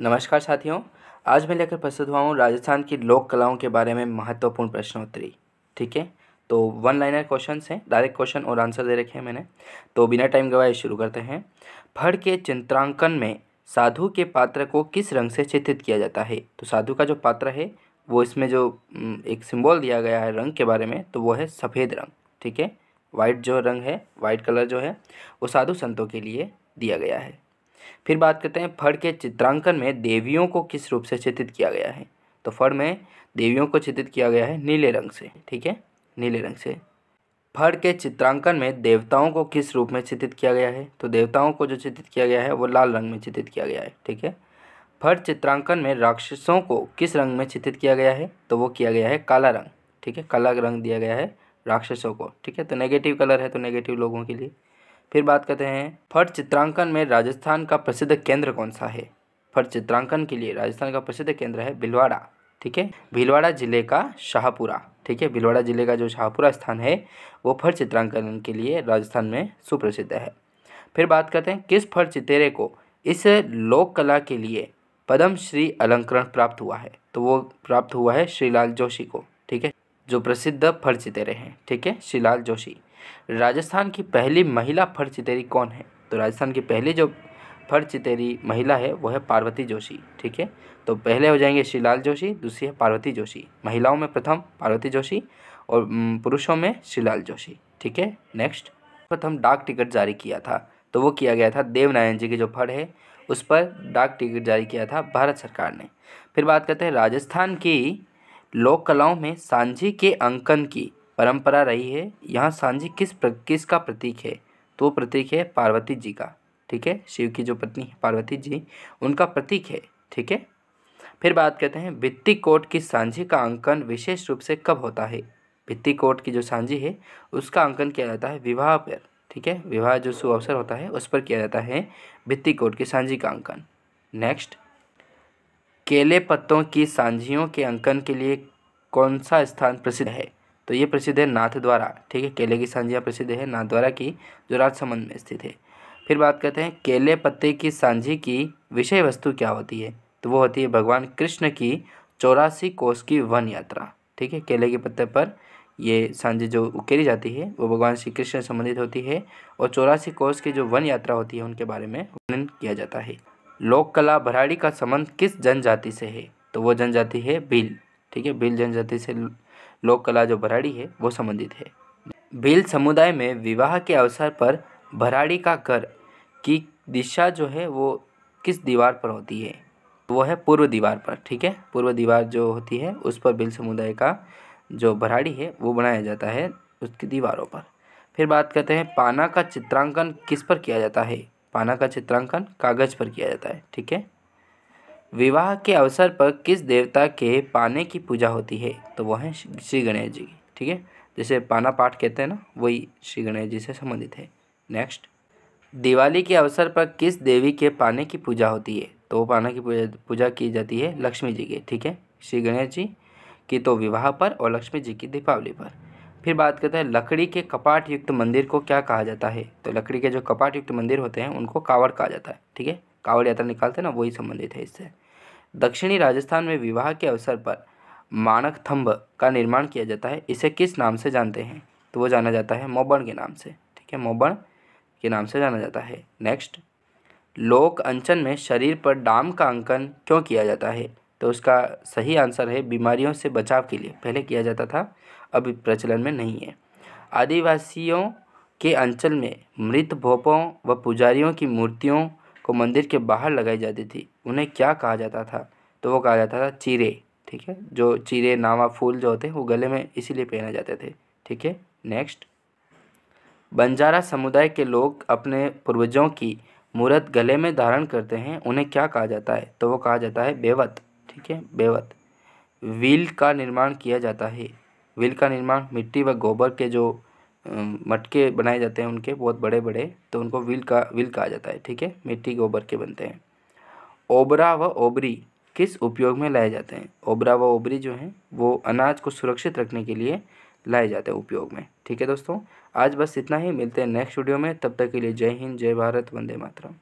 नमस्कार साथियों आज मैं लेकर प्रस्तुत हुआ हूँ राजस्थान की लोक कलाओं के बारे में महत्वपूर्ण प्रश्नोत्तरी ठीक है तो वन लाइनर क्वेश्चन हैं डायरेक्ट क्वेश्चन और आंसर दे रखे हैं मैंने तो बिना टाइम गवाए शुरू करते हैं फड़ के चित्रांकन में साधु के पात्र को किस रंग से चित्रित किया जाता है तो साधु का जो पात्र है वो इसमें जो एक सिंबल दिया गया है रंग के बारे में तो वो है सफ़ेद रंग ठीक है वाइट जो रंग है वाइट कलर जो है वो साधु संतों के लिए दिया गया है फिर बात करते हैं फड़ के चित्रांकन में देवियों को किस रूप से चित्रित किया गया है तो फड़ में देवियों को चित्रित किया गया है नीले रंग से ठीक है नीले रंग से फड़ के चित्रांकन में देवताओं को किस रूप में चित्रित किया गया है तो देवताओं को जो चित्रित किया गया है वो लाल रंग में चित्रित किया गया है ठीक है फड़ चित्रांकन में राक्षसों को किस रंग में चित्रित किया गया है तो वो किया गया है काला रंग ठीक है काला रंग दिया गया है राक्षसों को ठीक है तो नेगेटिव कलर है तो नेगेटिव लोगों के लिए फिर बात करते हैं फट चित्रांकन में राजस्थान का प्रसिद्ध केंद्र कौन सा है फट चित्रांकन के लिए राजस्थान का प्रसिद्ध केंद्र है भिलवाड़ा ठीक है भिलवाड़ा जिले का शाहपुरा ठीक है भिलवाड़ा जिले का जो शाहपुरा स्थान है वो फट चित्रांकन के लिए राजस्थान में सुप्रसिद्ध है फिर बात करते हैं किस फट चितेरे को इस लोक कला के लिए पद्म श्री अलंकरण प्राप्त हुआ है तो वो प्राप्त हुआ है श्रीलाल जोशी को ठीक है जो प्रसिद्ध फट चितेरे हैं ठीक है श्रीलाल जोशी राजस्थान की पहली महिला फर चितेरी कौन है तो राजस्थान की पहली जो फर चितेरी महिला है वो है पार्वती जोशी ठीक है तो पहले हो जाएंगे श्रीलाल जोशी दूसरी है पार्वती जोशी महिलाओं में प्रथम पार्वती जोशी और पुरुषों में श्रीलाल जोशी ठीक है नेक्स्ट प्रथम डाक टिकट जारी किया था तो वो किया गया था देवनारायण जी के जो फड़ है उस पर डाक टिकट जारी किया था भारत सरकार ने फिर बात करते हैं राजस्थान की लोक कलाओं में सांझी के अंकन की परंपरा रही है यहाँ सांझी किस प्र, किस का प्रतीक है तो प्रतीक है पार्वती जी का ठीक है शिव की जो पत्नी है पार्वती जी उनका प्रतीक है ठीक है फिर बात करते हैं वित्ती कोट की सांझी का अंकन विशेष रूप से कब होता है वित्ती कोट की जो सांझी है उसका अंकन किया जाता है विवाह पर ठीक है विवाह जो शुभ अवसर होता है उस पर किया जाता है भित्ती कोट की सांझी का अंकन नेक्स्ट केले पत्तों की सांझियों के अंकन के लिए कौन सा स्थान प्रसिद्ध है तो ये प्रसिद्ध है नाथ द्वारा ठीक है केले की सांझियाँ प्रसिद्ध है नाथ द्वारा की जो राजसमंद में स्थित है फिर बात करते हैं केले पत्ते की सांझी की विषय वस्तु क्या होती है तो वो होती है भगवान कृष्ण की चौरासी कोष की वन यात्रा ठीक है केले के पत्ते पर ये सांझी जो उकेरी जाती है वो भगवान श्री कृष्ण से संबंधित होती है और चौरासी कोष की जो वन यात्रा होती है उनके बारे में वर्णन किया जाता है लोक कला भराड़ी का संबंध किस जनजाति से है तो वो जनजाति है भील ठीक है भील जनजाति से लोक कला जो भराड़ी है वो संबंधित है भील समुदाय में विवाह के अवसर पर भराड़ी का घर की दिशा जो है वो किस दीवार पर होती है वो है पूर्व दीवार पर ठीक है पूर्व दीवार जो होती है उस पर भील समुदाय का जो भराड़ी है वो बनाया जाता है उसकी दीवारों पर फिर बात करते हैं पाना का चित्रांकन किस पर किया जाता है पाना का चित्रांकन कागज़ पर किया जाता है ठीक है विवाह के अवसर पर किस देवता के पाने की पूजा होती है तो वह है श्री गणेश जी ठीक है जैसे पाना पाठ कहते हैं ना वही श्री गणेश जी से संबंधित है नेक्स्ट दिवाली के अवसर पर किस देवी के पाने की पूजा होती है तो वो पाना की पूजा पूजा की जाती है लक्ष्मी जी की ठीक है श्री गणेश जी की तो विवाह पर और लक्ष्मी जी की दीपावली पर फिर बात करते हैं लकड़ी के कपाट युक्त मंदिर को क्या कहा जाता है तो लकड़ी के जो कपाट युक्त मंदिर होते हैं उनको कावड़ कहा जाता है ठीक है कावड़ यात्रा निकालते हैं ना वही संबंधित है इससे दक्षिणी राजस्थान में विवाह के अवसर पर मानक थम्भ का निर्माण किया जाता है इसे किस नाम से जानते हैं तो वो जाना जाता है मोबण के नाम से ठीक है मोबण के नाम से जाना जाता है नेक्स्ट लोक अंचन में शरीर पर डाम का अंकन क्यों किया जाता है तो उसका सही आंसर है बीमारियों से बचाव के लिए पहले किया जाता था अब प्रचलन में नहीं है आदिवासियों के अंचल में मृत भोपों व पुजारियों की मूर्तियों को मंदिर के बाहर लगाई जाती थी उन्हें क्या कहा जाता था तो वो कहा जाता था चीरे ठीक है जो चीरे नावा फूल जो होते हैं वो गले में इसीलिए पहने जाते थे ठीक है नेक्स्ट बंजारा समुदाय के लोग अपने पूर्वजों की मूर्त गले में धारण करते हैं उन्हें क्या कहा जाता है तो वो कहा जाता है बेवत ठीक है बेवत व्हील का निर्माण किया जाता है व्हील का निर्माण मिट्टी व गोबर के जो मटके बनाए जाते हैं उनके बहुत बड़े बड़े तो उनको विल का विल कहा जाता है ठीक है मिट्टी गोबर के बनते हैं ओबरा व ओबरी किस उपयोग में लाए जाते हैं ओबरा व ओबरी जो हैं वो अनाज को सुरक्षित रखने के लिए लाए जाते हैं उपयोग में ठीक है दोस्तों आज बस इतना ही मिलते हैं नेक्स्ट वीडियो में तब तक के लिए जय हिंद जय भारत वंदे मातरम